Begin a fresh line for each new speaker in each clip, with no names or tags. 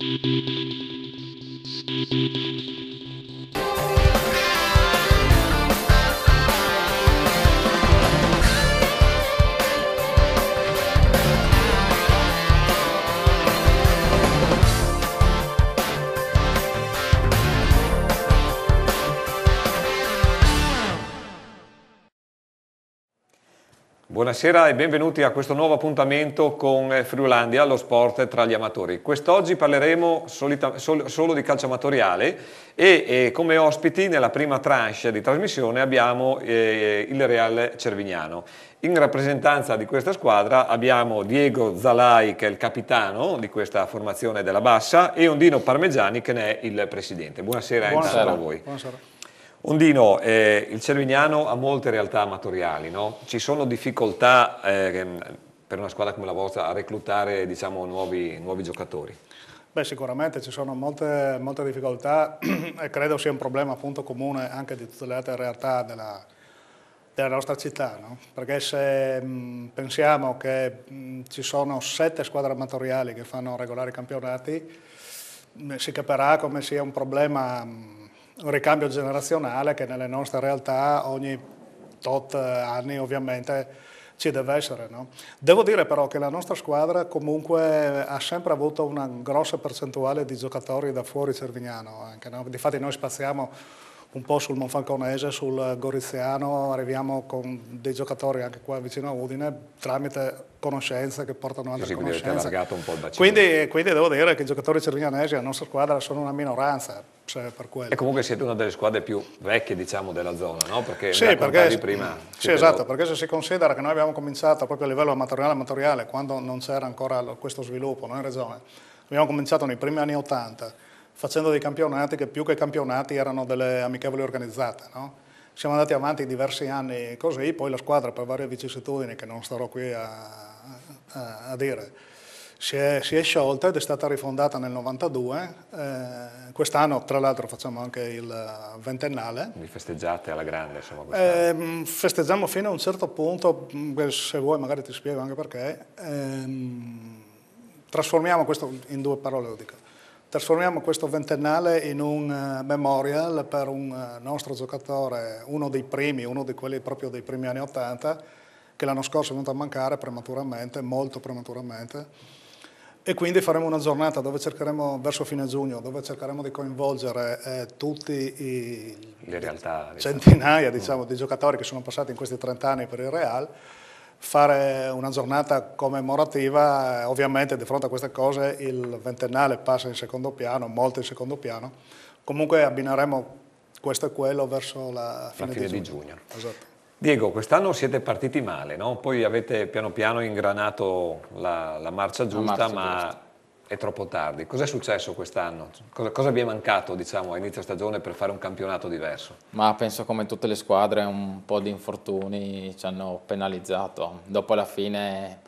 Thank you.
buonasera e benvenuti a questo nuovo appuntamento con eh, Friulandia, lo sport tra gli amatori. Quest'oggi parleremo solita, sol, solo di calcio amatoriale e eh, come ospiti nella prima tranche di trasmissione abbiamo eh, il Real Cervignano. In rappresentanza di questa squadra abbiamo Diego Zalai che è il capitano di questa formazione della Bassa e Ondino Parmegiani che ne è il presidente. Buonasera, buonasera. a voi. Buonasera. Ondino, eh, il Cervignano ha molte realtà amatoriali, no? ci sono difficoltà eh, ehm, per una squadra come la vostra a reclutare diciamo, nuovi, nuovi, giocatori?
Beh, sicuramente ci sono molte, molte difficoltà e credo sia un problema appunto, comune anche di tutte le altre realtà della, della nostra città, no? perché se mh, mm, pensiamo che mh, mm, ci sono sette squadre amatoriali che fanno regolari campionati, mh, mm, si capirà come sia un problema un ricambio generazionale che nelle nostre realtà ogni tot eh, anni ovviamente ci deve essere. No? Devo dire però che la nostra squadra comunque ha sempre avuto una grossa percentuale di giocatori da fuori Cervignano, anche, no? difatti noi spaziamo un po' sul Monfalconese, sul Goriziano, arriviamo con dei giocatori anche qua vicino a Udine tramite conoscenze che portano alla sì, conoscenza. Quindi, quindi, devo dire che i giocatori cervignanesi la nostra squadra sono una minoranza. Cioè per quello. E
comunque siete una delle squadre più vecchie diciamo, della zona, no? Perché sì, perché, prima. Sì, esatto,
perché se si considera che noi abbiamo cominciato proprio a livello amatoriale amatoriale, quando non c'era ancora questo sviluppo no, in regione, abbiamo cominciato nei primi anni 80 facendo dei campionati che più che campionati erano delle amichevoli organizzate. No? Siamo andati avanti diversi anni così, poi la squadra per varie vicissitudini che non starò qui a, a, a dire, si è, si è, sciolta ed è stata rifondata nel 92. Eh, quest'anno, tra l'altro, facciamo anche il ventennale.
Vi festeggiate alla grande, insomma.
Eh, festeggiamo fino a un certo punto, se vuoi magari ti spiego anche perché. Eh, trasformiamo questo in due parole, lo dico. Trasformiamo questo ventennale in un eh, memorial per un eh, nostro giocatore, uno dei primi, uno di quelli proprio dei primi anni Ottanta, che l'anno scorso è venuto a mancare prematuramente, molto prematuramente, e quindi faremo una giornata dove cercheremo, verso fine giugno, dove cercheremo di coinvolgere eh, tutti i
realtà,
diciamo. centinaia diciamo, di giocatori che sono passati in questi 30 anni per il Real fare una giornata commemorativa, eh, ovviamente di fronte a queste cose il ventennale passa in secondo piano, molto in secondo piano, comunque abbineremo questo e quello verso la fine, la fine di giugno. giugno. Esatto.
Diego, quest'anno siete partiti male, no? poi avete piano piano ingranato la, la marcia giusta, la marcia ma giusta è troppo tardi. Cos'è successo quest'anno? Cosa, cosa, vi è mancato diciamo, a inizio stagione per fare un campionato diverso?
Ma penso come tutte le squadre un po' di infortuni ci hanno penalizzato. Dopo la fine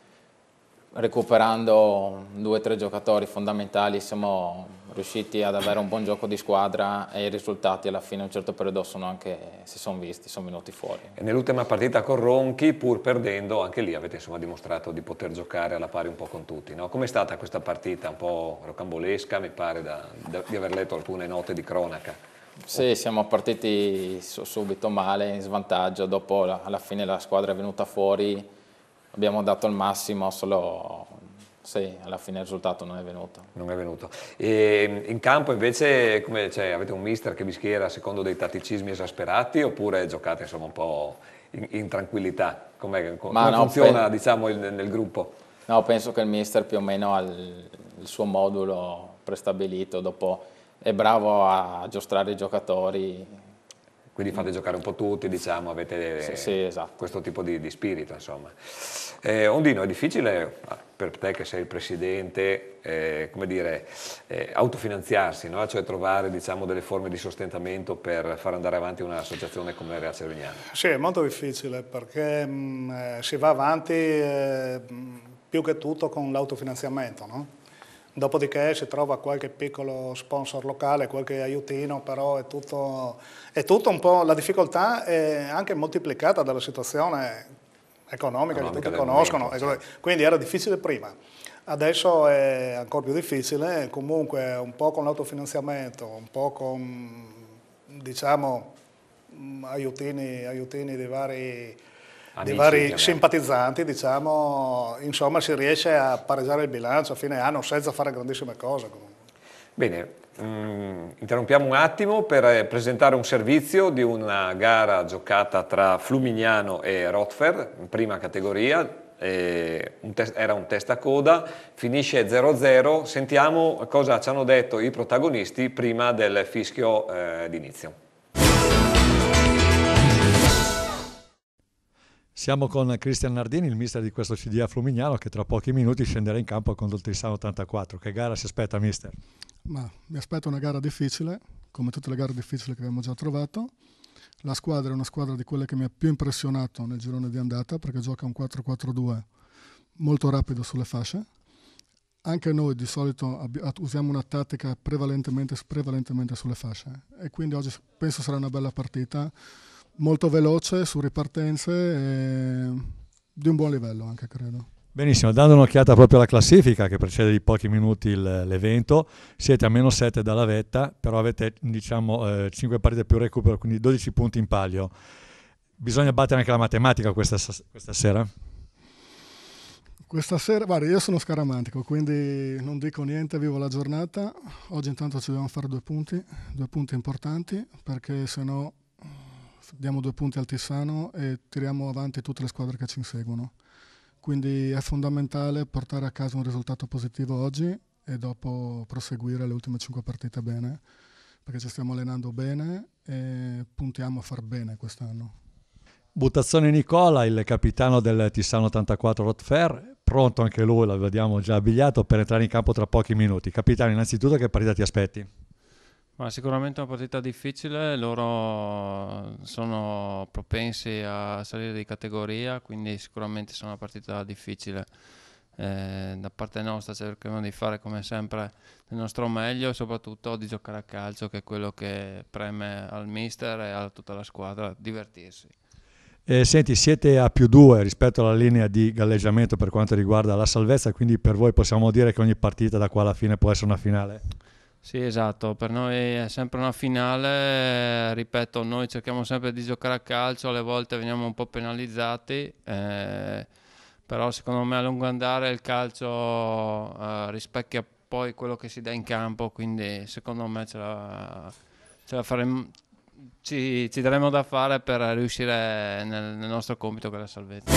recuperando due o tre giocatori fondamentali siamo riusciti ad avere un buon gioco di squadra e i risultati alla fine a un certo periodo sono anche, si sono visti, sono venuti fuori.
E Nell'ultima partita con Ronchi, pur perdendo, anche lì avete insomma, dimostrato di poter giocare alla pari un po' con tutti. No? Com'è stata questa partita? Un po' rocambolesca,
mi pare da, da, di aver letto alcune note di cronaca. Sì, siamo partiti subito male, in svantaggio, dopo alla fine la squadra è venuta fuori abbiamo dato il massimo, solo sì, alla fine il risultato non è venuto. Non è venuto.
E mm, in campo invece come, cioè, avete un mister che vi schiera secondo dei tatticismi
esasperati oppure giocate insomma, un po' in, in tranquillità? Com'è, come no, funziona diciamo, il, nel gruppo? No, penso che il mister più o meno ha il, suo modulo prestabilito, dopo è bravo a giostrare i giocatori, quindi fate giocare un po' tutti, diciamo, avete sì, sì, esatto. questo tipo di, di spirito, insomma.
Eh, Ondino, è difficile ah, per te che sei il presidente, eh, come dire, eh, autofinanziarsi, no? cioè trovare diciamo, delle forme di sostentamento per far andare avanti un'associazione come Real Cervignana?
Sì, è molto difficile perché mh, mm, eh, si va avanti eh, più che tutto con l'autofinanziamento, no? Dopodiché si trova qualche piccolo sponsor locale, qualche aiutino, però è tutto, è tutto un po', la difficoltà è anche moltiplicata dalla situazione economica, economica che tutti conoscono, momento, sì. quindi era difficile prima. Adesso è ancora più difficile, comunque un po' con l'autofinanziamento, un po' con diciamo, mm, aiutini, aiutini di vari dei vari simpatizzanti, diciamo, insomma si riesce a pareggiare il bilancio a fine anno senza fare grandissime cose. Comunque.
Bene, mh, mm, interrompiamo un attimo per eh, presentare un servizio di una gara giocata tra Flumignano e Rotfer, in prima categoria, un era un testa coda, finisce 0-0, sentiamo cosa ci hanno detto i protagonisti prima del fischio eh, d'inizio.
Siamo con Cristian Nardini, il mister di questo CDA Flumignano, che tra pochi minuti scenderà in campo contro il Doltrissano 84. Che gara si aspetta, mister?
Ma, mi aspetto una gara difficile, come tutte le gare difficili che abbiamo già trovato. La squadra è una squadra di quelle che mi ha più impressionato nel girone di andata, perché gioca un 4-4-2 molto rapido sulle fasce. Anche noi di solito usiamo una tattica prevalentemente, prevalentemente sulle fasce e quindi oggi penso sarà una bella partita molto veloce su ripartenze e di un buon livello anche credo.
Benissimo, dando un'occhiata proprio alla classifica che precede di pochi minuti il, l'evento, siete a meno 7 dalla vetta, però avete diciamo eh, 5 partite più recupero, quindi 12 punti in palio. Bisogna battere anche la matematica questa, questa sera?
Questa sera, guarda, io sono scaramantico, quindi non dico niente, vivo la giornata. Oggi intanto ci dobbiamo fare due punti, due punti importanti, perché se no diamo due punti al Tissano e tiriamo avanti tutte le squadre che ci inseguono. Quindi è fondamentale portare a casa un risultato positivo oggi e dopo proseguire le ultime 5 partite bene, perché ci stiamo allenando bene e puntiamo a far bene quest'anno.
Buttazzone Nicola, il capitano del Tissano 84 Rotfer, pronto anche lui, lo vediamo già abbigliato per entrare in campo tra pochi minuti. Capitano, innanzitutto che partita ti aspetti?
Ma sicuramente una partita difficile, loro sono propensi a salire di categoria, quindi sicuramente sono una partita difficile. Eh, da parte nostra cerchiamo di fare come sempre il nostro meglio e soprattutto di giocare a calcio, che è quello che preme al mister e a tutta la squadra, divertirsi.
Eh, senti, siete a più due rispetto alla linea di galleggiamento per quanto riguarda la salvezza, quindi per voi possiamo dire che ogni partita da qua alla fine può essere una finale?
Sì, esatto, per noi è sempre una finale, ripeto, noi cerchiamo sempre di giocare a calcio, alle volte veniamo un po' penalizzati, eh, però secondo me a lungo andare il calcio eh, rispecchia poi quello che si dà in campo, quindi secondo me ce la, ce la faremo, ci, ci, daremo da fare per riuscire nel, nel nostro compito che è la salvezza.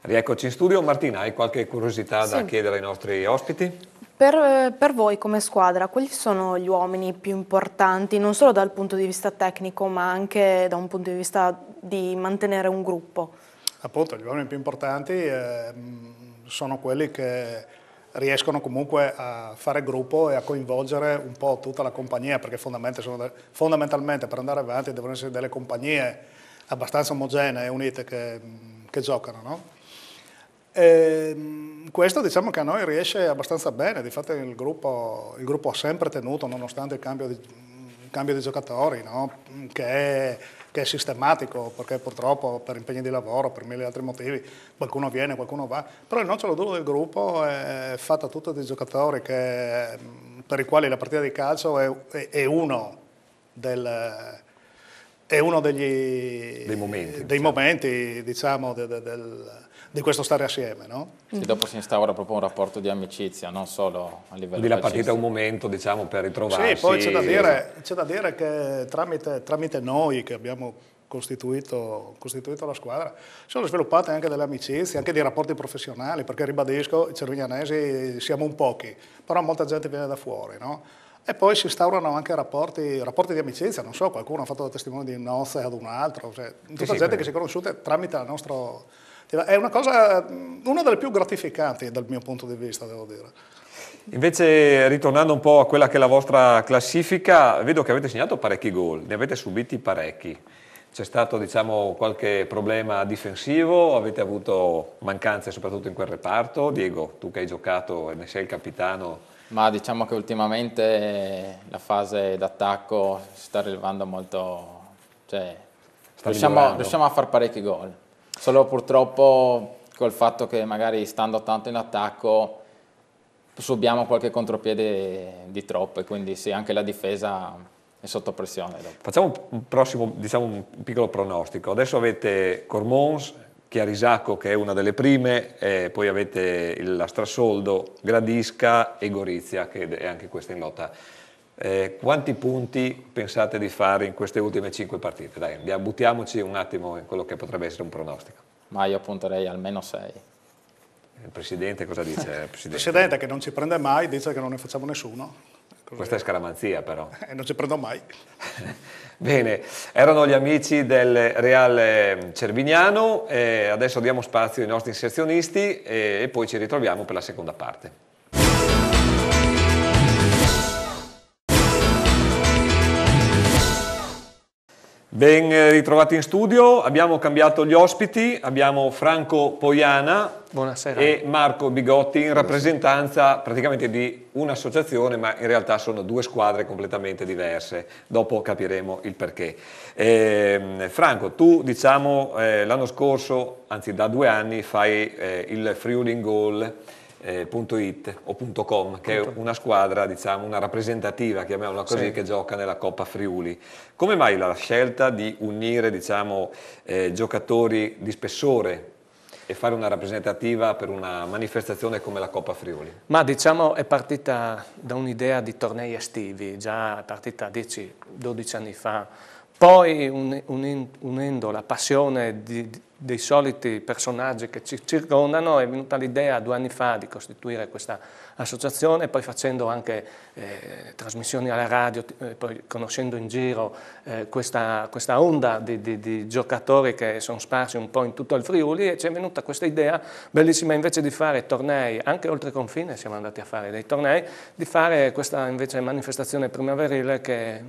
Rieccoci in studio. Martina, hai qualche curiosità sì. da chiedere ai nostri ospiti?
Per, eh, per, voi come squadra, quali sono gli uomini più importanti, non solo dal punto di vista tecnico, ma anche da un punto di vista di mantenere
un gruppo? Appunto, gli uomini più importanti eh, sono quelli che riescono comunque a fare gruppo e a coinvolgere un po' tutta la compagnia, perché fondamentalmente, fondamentalmente per andare avanti devono essere delle compagnie abbastanza omogenee e unite che, che giocano, no? Ehm, questo diciamo che a noi riesce abbastanza bene, di fatto il gruppo, il gruppo ha sempre tenuto nonostante il cambio di, il cambio di giocatori, no? che, è, che, è, sistematico, perché purtroppo per impegni di lavoro, per mille altri motivi, qualcuno viene, qualcuno va, però il nocciolo duro del gruppo è fatto tutto di giocatori che, per i quali la partita di calcio è, è, è uno del è uno degli, dei momenti, dei diciamo. momenti diciamo, del, del, di questo stare assieme. No?
E dopo si instaura proprio un rapporto di amicizia, non solo a livello Quindi la partita è un momento diciamo, per ritrovarsi. Sì, poi c'è da dire,
c'è da dire che tramite, tramite noi che abbiamo Costituito, costituito, la squadra, sono sviluppate anche delle amicizie, anche dei rapporti professionali, perché ribadisco, i cervignanesi siamo un pochi, però molta gente viene da fuori, no? E poi si instaurano anche rapporti, rapporti, di amicizia, non so, qualcuno ha fatto da testimone di nozze ad un altro, cioè, tutta sì, gente sì, che si è conosciuta tramite la nostra... È una cosa, mm, una delle più gratificanti dal mio punto di vista, devo dire.
Invece, ritornando un po' a quella che è la vostra classifica, vedo che avete segnato parecchi gol, ne avete subiti parecchi. C'è stato diciamo, qualche problema difensivo, avete avuto mancanze soprattutto in quel reparto. Diego, tu che hai
giocato e ne sei il capitano. Ma diciamo che ultimamente la fase d'attacco si sta rilevando molto... Cioè, riusciamo, riusciamo a far parecchi gol. Solo purtroppo col fatto che magari stando tanto in attacco subiamo qualche contropiede di troppo e quindi sì, anche la difesa è sotto pressione. Dopo.
Facciamo un prossimo, diciamo un piccolo pronostico. Adesso avete Cormons, Chiarisacco che è una delle prime, eh, poi avete la Strasoldo, Gradisca e Gorizia che è anche questa in lotta eh, quanti punti pensate di fare in queste ultime 5 partite? Dai, buttiamoci un attimo in quello che potrebbe
essere un pronostico. Ma io punterei almeno 6. Eh, il Presidente cosa dice? Eh, il Presidente?
Presidente che non ci prende mai, dice che non ne facciamo nessuno. Così. Questa
è scaramanzia però.
E eh, non ci prendo mai.
Bene, erano gli amici del Real ehm, Cervignano, adesso diamo spazio ai nostri inserzionisti e poi ci ritroviamo per la seconda parte. Ben ritrovati in studio, abbiamo cambiato gli ospiti, abbiamo Franco Poiana Buonasera. e Marco Bigotti in rappresentanza praticamente di un'associazione, ma in realtà sono due squadre completamente diverse, dopo capiremo il perché. Eh, Franco, tu diciamo eh, l'anno scorso, anzi da due anni, fai eh, il Friuli in Goal eh, .it o .com, che è una squadra, diciamo, una rappresentativa, chiamiamola così, sì. che gioca nella Coppa Friuli. Come mai la scelta di unire diciamo, eh, giocatori di spessore e fare una rappresentativa per una manifestazione come la Coppa Friuli?
Ma diciamo è partita da un'idea di tornei estivi, già partita 10-12 anni fa, poi unendo la passione di, dei soliti personaggi che ci circondano, è venuta l'idea due anni fa di costituire questa associazione, poi facendo anche eh, trasmissioni alla radio, eh, poi conoscendo in giro eh, questa, questa, onda di, di, di, giocatori che sono sparsi un po' in tutto il Friuli e ci è venuta questa idea bellissima invece di fare tornei anche oltre confine, siamo andati a fare dei tornei, di fare questa invece manifestazione primaverile che mm,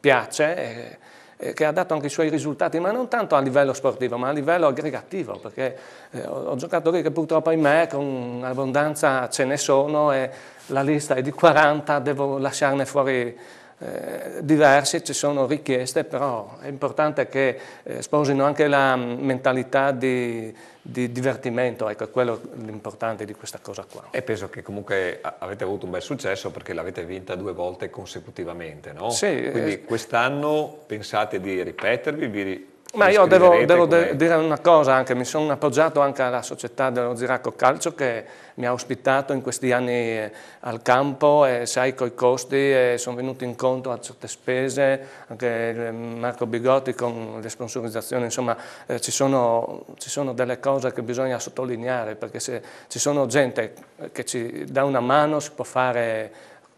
piace eh, eh, che ha dato anche i suoi risultati, ma non tanto a livello sportivo, ma a livello aggregativo, perché eh, ho giocatori che purtroppo in me con abbondanza ce ne sono e la lista è di 40, devo lasciarne fuori eh, diverse, ci sono richieste, però è importante che eh, sposino anche la mm, mentalità di, di divertimento, ecco, quello l'importante di questa cosa qua. E
penso che comunque avete avuto un bel successo perché l'avete vinta due volte consecutivamente, no? Sì. Quindi eh, quest'anno pensate di ripetervi, vi ma io devo, devo
dire una cosa anche, mi sono appoggiato anche alla società dello Ziracco Calcio che mi ha ospitato in questi anni eh, al campo e sai coi costi sono venuto incontro a certe spese, anche eh, Marco Bigotti con le sponsorizzazioni, insomma eh, ci, sono, ci, sono, delle cose che bisogna sottolineare perché se ci sono gente che ci dà una mano si può fare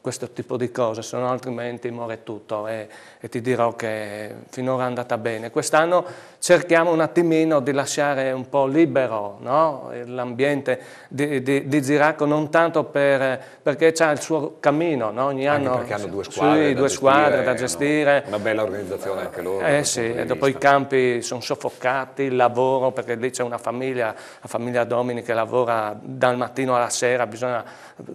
questo tipo di cose, se no altrimenti muore tutto e, e ti dirò che finora è andata bene. Quest'anno cerchiamo un attimino di lasciare un po' libero no? l'ambiente di, di, di, Ziracco, non tanto per, perché ha il suo cammino, no? ogni anno perché hanno due squadre, sì, da, due squadre da, eh,
gestire, Una bella organizzazione anche loro. Eh sì,
e dopo i campi sono soffocati, il lavoro, perché lì c'è una famiglia, la famiglia Domini che lavora dal mattino alla sera, bisogna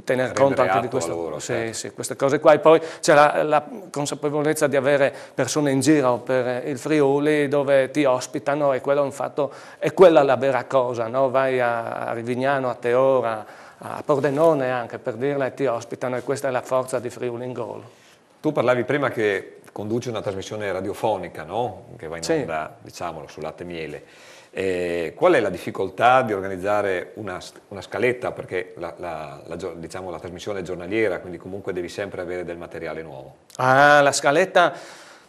tener conto anche di questo. Lavoro, sì, certo. sì stessi, queste cose qua. E poi c'è la, la consapevolezza di avere persone in giro per eh, il Friuli dove ti ospitano e quello è un fatto, è quella la vera cosa, no? vai a Rivignano, a Teora, a
Pordenone anche per dirla e ti ospitano e questa è la forza di Friuli in Gol. Tu parlavi prima che conduci una trasmissione radiofonica, no? che va in onda, diciamolo, su latte e miele. Eh, qual è la difficoltà di organizzare una, una scaletta? Perché la, la, la, diciamo, la, trasmissione è giornaliera, quindi comunque devi sempre avere del materiale nuovo.
Ah, la scaletta,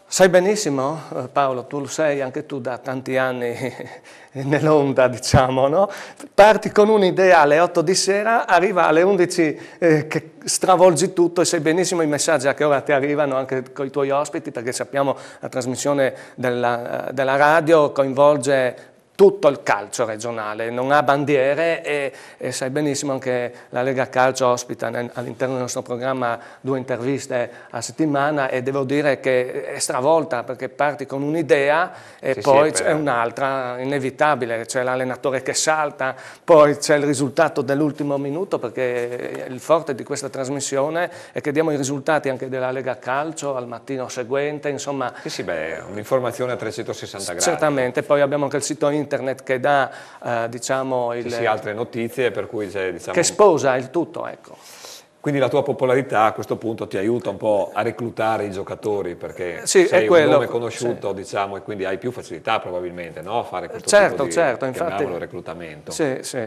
sai benissimo eh, Paolo, tu lo sei anche tu da tanti anni nell'onda, diciamo, no? Parti con un'idea alle 8 di sera, arriva alle 11 eh, che stravolgi tutto e sai benissimo i messaggi a che ora ti arrivano anche con i tuoi ospiti, perché sappiamo la trasmissione della, della radio coinvolge tutto il calcio regionale, non ha bandiere e, e sai benissimo che la Lega Calcio ospita all'interno del nostro programma due interviste a settimana e devo dire che è stravolta perché parti con un'idea e sì, poi sì, c'è un'altra inevitabile, c'è l'allenatore che salta, poi c'è il risultato dell'ultimo minuto perché il forte di questa trasmissione è che diamo i risultati anche della Lega Calcio al mattino seguente, insomma... Sì, sì, beh, un'informazione a 360 gradi. Certamente, poi abbiamo anche il sito internet internet che dà eh, diciamo il, sì, altre
notizie per cui c'è cioè, diciamo... che sposa il tutto ecco. Quindi la tua popolarità a questo punto ti aiuta un po' a reclutare i giocatori perché eh, sì, sei quello, un nome conosciuto sì. diciamo e quindi hai più facilità probabilmente no? a fare questo certo, tipo di certo, infatti, reclutamento. Sì, sì.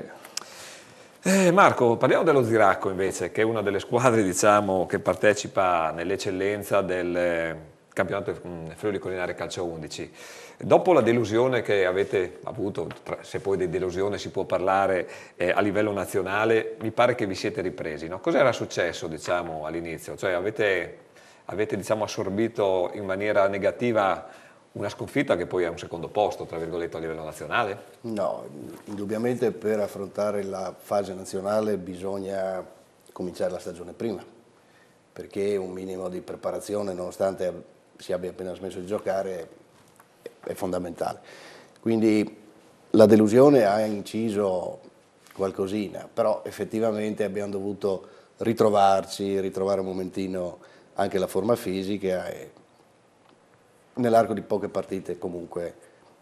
Eh, Marco, parliamo dello Ziracco invece, che è una delle squadre diciamo, che partecipa nell'eccellenza del campionato mm, Friuli Collinare Calcio 11. Dopo la delusione che avete avuto, se poi di delusione si può parlare eh, a livello nazionale, mi pare che vi siete ripresi. No? Cos'era successo diciamo, all'inizio? Cioè, avete, avete diciamo, assorbito in maniera negativa una sconfitta che poi è un secondo posto, tra virgolette, a livello
nazionale? No, indubbiamente per affrontare la fase nazionale bisogna cominciare la stagione prima, perché un minimo di preparazione, nonostante si abbia appena smesso di giocare è fondamentale. Quindi la delusione ha inciso qualcosina, però effettivamente abbiamo dovuto ritrovarci, ritrovare un momentino anche la forma fisica e nell'arco di poche partite comunque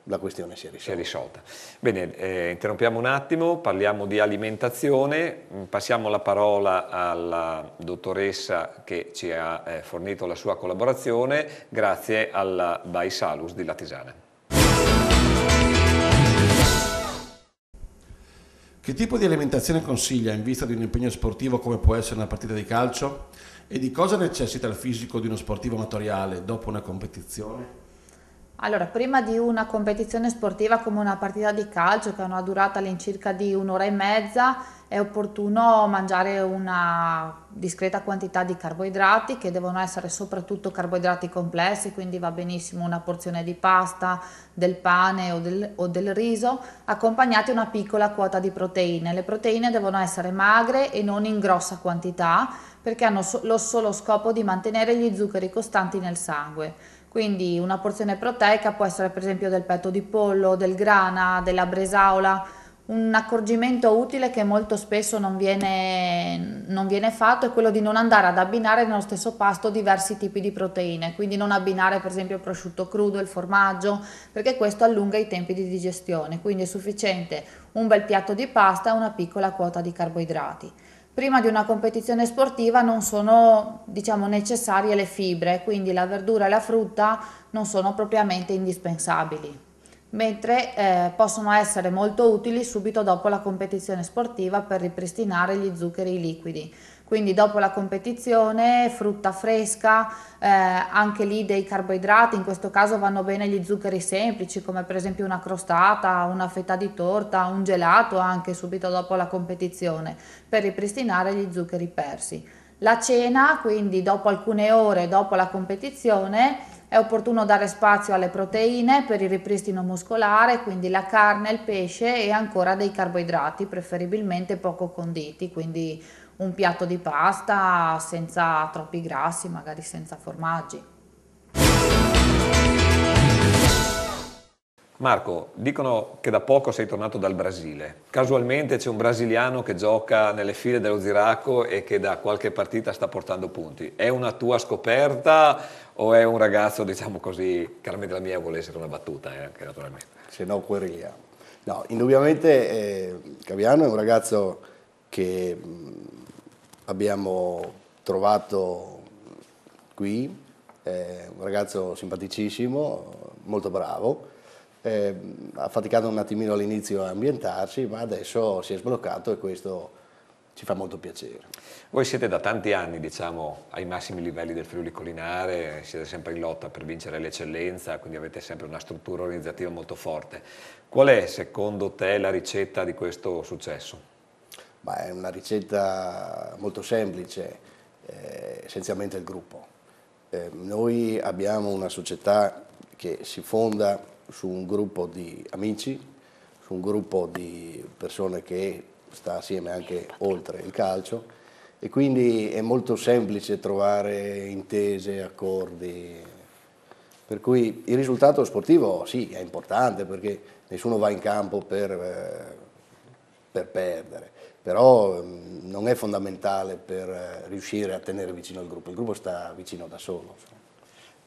la questione si è risolta. Si è risolta.
Bene, eh, interrompiamo un attimo, parliamo di alimentazione, mm, passiamo la parola alla dottoressa che ci ha eh, fornito la sua collaborazione, grazie alla Baisalus di Latisana.
Che tipo di alimentazione consiglia in vista di un impegno sportivo come può essere una partita di calcio? E di cosa necessita il fisico di uno sportivo amatoriale dopo una competizione?
Allora, prima di una competizione sportiva come una partita di calcio che ha una durata all'incirca di un'ora e mezza, è opportuno mangiare una discreta quantità di carboidrati che devono essere soprattutto carboidrati complessi, quindi va benissimo una porzione di pasta, del pane o del, o del riso, accompagnati a una piccola quota di proteine. Le proteine devono essere magre e non in grossa quantità perché hanno so lo solo scopo di mantenere gli zuccheri costanti nel sangue. Quindi una porzione proteica può essere per esempio del petto di pollo, del grana, della bresaola, un accorgimento utile che molto spesso non viene, non viene, fatto è quello di non andare ad abbinare nello stesso pasto diversi tipi di proteine, quindi non abbinare per esempio il prosciutto crudo, il formaggio, perché questo allunga i tempi di digestione, quindi è sufficiente un bel piatto di pasta e una piccola quota di carboidrati prima di una competizione sportiva non sono diciamo, necessarie le fibre, quindi la verdura e la frutta non sono propriamente indispensabili, mentre eh, possono essere molto utili subito dopo la competizione sportiva per ripristinare gli zuccheri liquidi quindi dopo la competizione frutta fresca, eh, anche lì dei carboidrati, in questo caso vanno bene gli zuccheri semplici come per esempio una crostata, una fetta di torta, un gelato anche subito dopo la competizione per ripristinare gli zuccheri persi. La cena, quindi dopo alcune ore dopo la competizione, è opportuno dare spazio alle proteine per il ripristino muscolare, quindi la carne, il pesce e ancora dei carboidrati, preferibilmente poco conditi, quindi un piatto di pasta senza troppi grassi, magari senza formaggi.
Marco, dicono che da poco sei tornato dal Brasile. Casualmente c'è un brasiliano che gioca nelle file dello Ziraco e che da qualche partita sta portando punti. È una tua scoperta o è un ragazzo, diciamo così, chiaramente la mia vuole essere una battuta, eh, anche naturalmente.
Se no quereliamo. No, indubbiamente eh, Caviano è un ragazzo che mm, abbiamo trovato qui, è un ragazzo simpaticissimo, molto bravo eh, ha faticato un attimino all'inizio a ambientarsi, ma adesso si è sbloccato e questo ci fa molto piacere.
Voi siete da tanti anni diciamo, ai massimi livelli del Friuli Collinare, siete sempre in lotta per vincere l'eccellenza, quindi avete sempre una struttura organizzativa molto forte. Qual è secondo te la ricetta di questo successo?
Ma è una ricetta molto semplice, eh, essenzialmente il gruppo. Eh, noi abbiamo una società che si fonda su un gruppo di amici, su un gruppo di persone che sta assieme anche oltre il calcio e quindi è molto semplice trovare intese, accordi. Per cui il risultato sportivo sì, è importante perché nessuno va in campo per, eh, per perdere, però mm, non è fondamentale per eh, riuscire a tenere vicino il gruppo, il gruppo sta vicino da solo.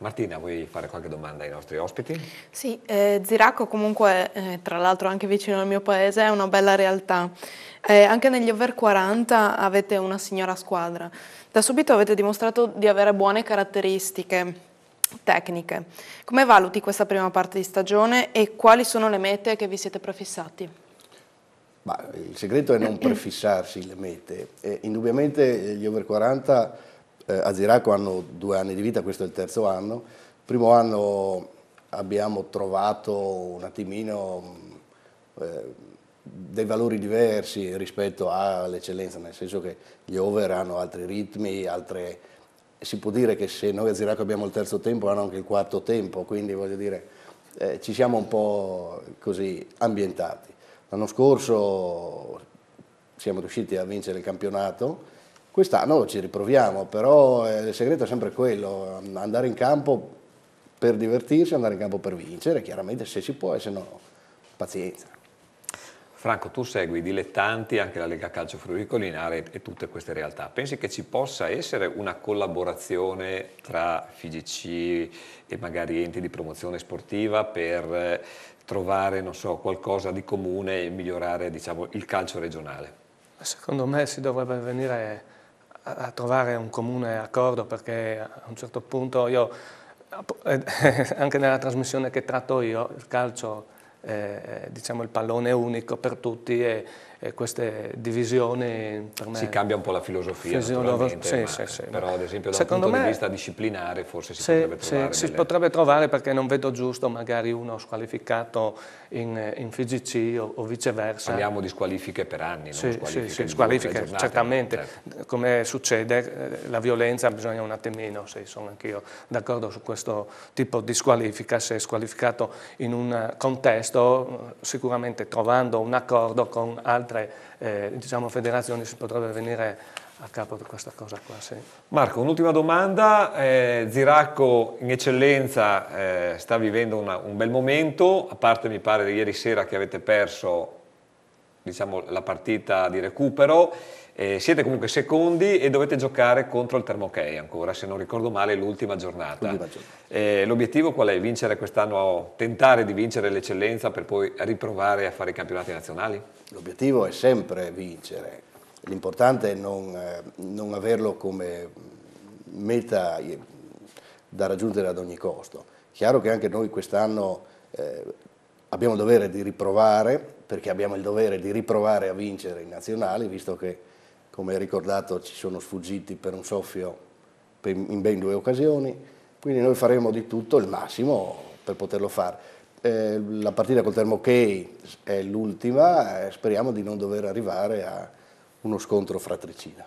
Martina, vuoi fare qualche domanda ai nostri ospiti?
Sì, eh, Ziraco comunque, eh, tra l'altro anche vicino al mio paese, è una bella realtà. Eh, anche negli over 40 avete una signora squadra. Da subito avete dimostrato di avere buone caratteristiche tecniche. Come valuti questa prima parte di stagione e quali sono le mete che vi siete prefissati?
Ma il segreto è non prefissarsi le mete. Eh, indubbiamente eh, gli over 40 eh, a Ziracco hanno due anni di vita, questo è il terzo anno. Il primo anno abbiamo trovato un attimino mm, eh, dei valori diversi rispetto all'eccellenza, nel senso che gli over hanno altri ritmi, altre... si può dire che se noi a Ziracco abbiamo il terzo tempo hanno anche il quarto tempo, quindi voglio dire eh, ci siamo un po' così ambientati. L'anno scorso siamo riusciti a vincere il campionato, Quest'anno ci riproviamo, però eh, il segreto è sempre quello, andare in campo per divertirsi, andare in campo per vincere, chiaramente se si può e se no pazienza.
Franco, tu segui i dilettanti, anche la Lega Calcio Friuli Collinare e tutte queste realtà. Pensi che ci possa essere una collaborazione tra FIGC e magari enti di promozione sportiva per eh, trovare so, qualcosa di comune e migliorare diciamo, il calcio regionale?
Secondo me si dovrebbe venire a trovare un comune accordo perché a un certo punto io, eh, anche nella trasmissione che tratto io, il calcio, è diciamo il pallone unico per tutti e e eh, queste divisioni per me... Si cambia un po'
la filosofia, sì, sì, sì, però ad esempio dal punto me, di vista disciplinare forse si potrebbe trovare. Si
potrebbe trovare perché non vedo giusto magari uno squalificato in, in FGC o, o, viceversa. Parliamo di squalifiche per anni, sì, non squalifiche, sì, sì, squalifiche giornate, certamente. Certo. Come succede, eh, la violenza bisogna un attimino, sì, sono anch'io d'accordo su questo tipo di squalifica, se è squalificato in un contesto sicuramente trovando un accordo con altri altre eh, diciamo, federazioni si potrebbe venire a capo di questa cosa qua. Sì.
Marco, un'ultima domanda. Eh, Ziracco in eccellenza eh, sta vivendo una, un bel momento, a parte mi pare di ieri sera che avete perso diciamo, la partita di recupero. Eh, siete comunque secondi e dovete giocare contro il Termokei ancora, se non ricordo male, l'ultima giornata. L'ultima giornata. Eh, l'obiettivo qual è? Vincere quest'anno, tentare di vincere l'eccellenza per poi riprovare a fare i campionati nazionali?
L'obiettivo è sempre vincere, l'importante è non, eh, non averlo come meta da raggiungere ad ogni costo. Chiaro che anche noi quest'anno eh, abbiamo il dovere di riprovare, perché abbiamo il dovere di riprovare a vincere i nazionali, visto che come hai ricordato ci sono sfuggiti per un soffio in ben due occasioni, quindi noi faremo di tutto il massimo per poterlo fare. Eh, la partita col Termo Key è l'ultima, eh, speriamo di non dover arrivare a uno scontro fratricida.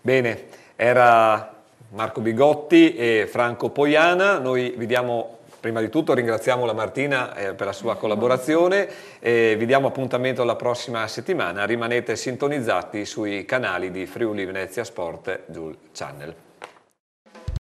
Bene, era Marco Bigotti e Franco Poiana, noi vi diamo Prima di tutto ringraziamo la Martina eh, per la sua collaborazione e vi diamo appuntamento alla prossima settimana. Rimanete sintonizzati sui canali di Friuli Venezia Sport Dual Channel.